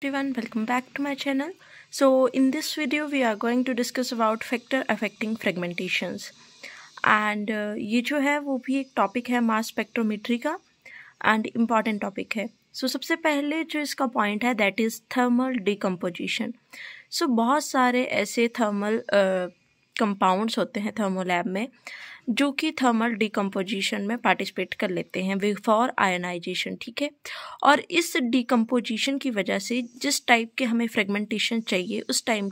everyone welcome back to my channel so in this video we are going to discuss about factor affecting fragmentations and uh, ये जो है वो भी एक topic है mass spectrometry का एंड इम्पॉर्टेंट टॉपिक है सो so, सबसे पहले जो इसका पॉइंट है that is thermal decomposition so बहुत सारे ऐसे थर्मल कंपाउंड्स uh, होते हैं थर्मोलैब mein जो कि थर्मल डिकम्पोजिशन में पार्टिसिपेट कर लेते हैं बिफोर आयनाइजेशन ठीक है और इस डिकम्पोजिशन की वजह से जिस टाइप के हमें फ्रेगमेंटेशन चाहिए उस टाइम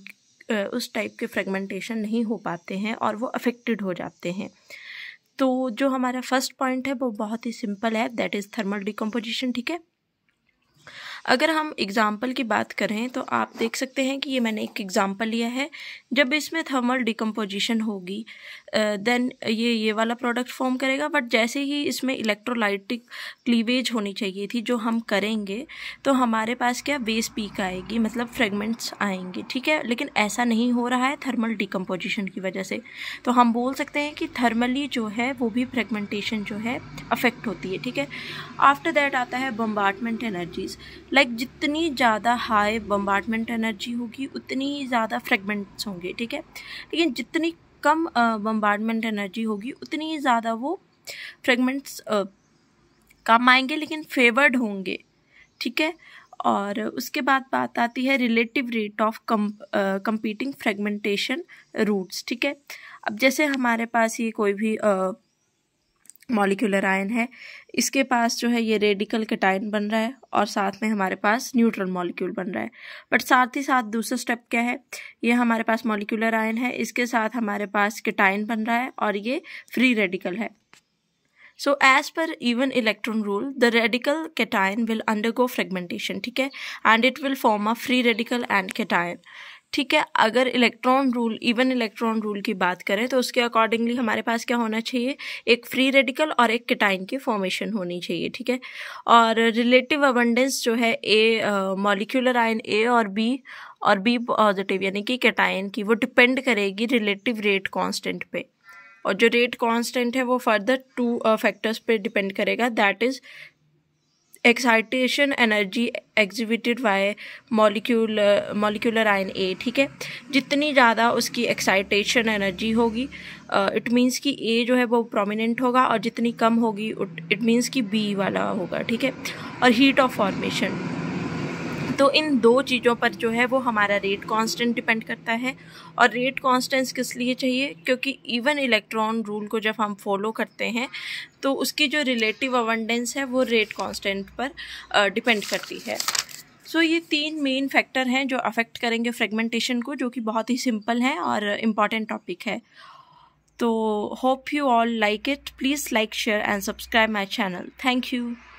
उस टाइप के फ्रेगमेंटेशन नहीं हो पाते हैं और वो अफेक्टेड हो जाते हैं तो जो हमारा फर्स्ट पॉइंट है वो बहुत ही सिंपल है दैट इज़ थर्मल डिकम्पोजिशन ठीक है अगर हम एग्ज़ाम्पल की बात करें तो आप देख सकते हैं कि ये मैंने एक एग्ज़ाम्पल लिया है जब इसमें थर्मल डिकम्पोजिशन होगी देन ये ये वाला प्रोडक्ट फॉर्म करेगा बट जैसे ही इसमें इलेक्ट्रोलाइटिक क्लीवेज होनी चाहिए थी जो हम करेंगे तो हमारे पास क्या बेस पीक आएगी मतलब फ्रेगमेंट्स आएंगे ठीक है लेकिन ऐसा नहीं हो रहा है थर्मल डिकम्पोजिशन की वजह से तो हम बोल सकते हैं कि थर्मली जो है वो भी फ्रेगमेंटेशन जो है अफेक्ट होती है ठीक है आफ्टर दैट आता है बम्बार्टमेंट एनर्जीज़ लाइक जितनी ज़्यादा हाई बम्बार्टमेंट एनर्जी होगी उतनी ही ज़्यादा फ्रेगमेंट्स होंगे ठीक है लेकिन जितनी कम बम्बार्डमेंट एनर्जी होगी उतनी ही ज़्यादा वो फ्रेगमेंट्स काम आएंगे लेकिन फेवर्ड होंगे ठीक है और उसके बाद बात आती है रिलेटिव रेट ऑफ कम कंपीटिंग फ्रेगमेंटेशन रूट्स ठीक है अब जैसे हमारे पास ये कोई भी uh, मॉलिक्यूलर आयन है इसके पास जो है ये रेडिकल कटाइन बन रहा है और साथ में हमारे पास न्यूट्रल मॉलिक्यूल बन रहा है बट साथ ही साथ दूसरा स्टेप क्या है ये हमारे पास मॉलिक्यूलर आयन है इसके साथ हमारे पास कटाइन बन रहा है और ये फ्री रेडिकल है so as per even electron rule the radical cation will undergo fragmentation ठीक है, and it will form a free radical and cation. ठीक है अगर electron rule even electron rule की बात करें तो उसके अकॉर्डिंगली हमारे पास क्या होना चाहिए एक फ्री रेडिकल और एक किटाइन की फॉर्मेशन होनी चाहिए ठीक है और रिलेटिव अबंडेंस जो है ए मॉलिक्यूलर आयन ए और बी और बी पॉजिटिव यानी कि कैटायन की वो डिपेंड करेगी रिलेटिव रेट कॉन्स्टेंट पे और जो रेट कांस्टेंट है वो फर्दर टू फैक्टर्स पे डिपेंड करेगा that is excitation energy exhibited by molecular molecular ion ए ठीक है जितनी ज़्यादा उसकी एक्साइटेशन एनर्जी होगी इट uh, मीन्स कि ए जो है वो प्रोमिनेंट होगा और जितनी कम होगी इट मीन्स कि बी वाला होगा ठीक है और हीट ऑफ फॉर्मेशन तो इन दो चीज़ों पर जो है वो हमारा रेट कांस्टेंट डिपेंड करता है और रेट कांस्टेंस किस लिए चाहिए क्योंकि इवन इलेक्ट्रॉन रूल को जब हम फॉलो करते हैं तो उसकी जो रिलेटिव अवंडेंस है वो रेट कांस्टेंट पर डिपेंड करती है सो so, ये तीन मेन फैक्टर हैं जो अफेक्ट करेंगे फ्रेगमेंटेशन को जो कि बहुत ही सिंपल है और इम्पॉर्टेंट टॉपिक है तो hope you all like it please like share and subscribe my channel thank you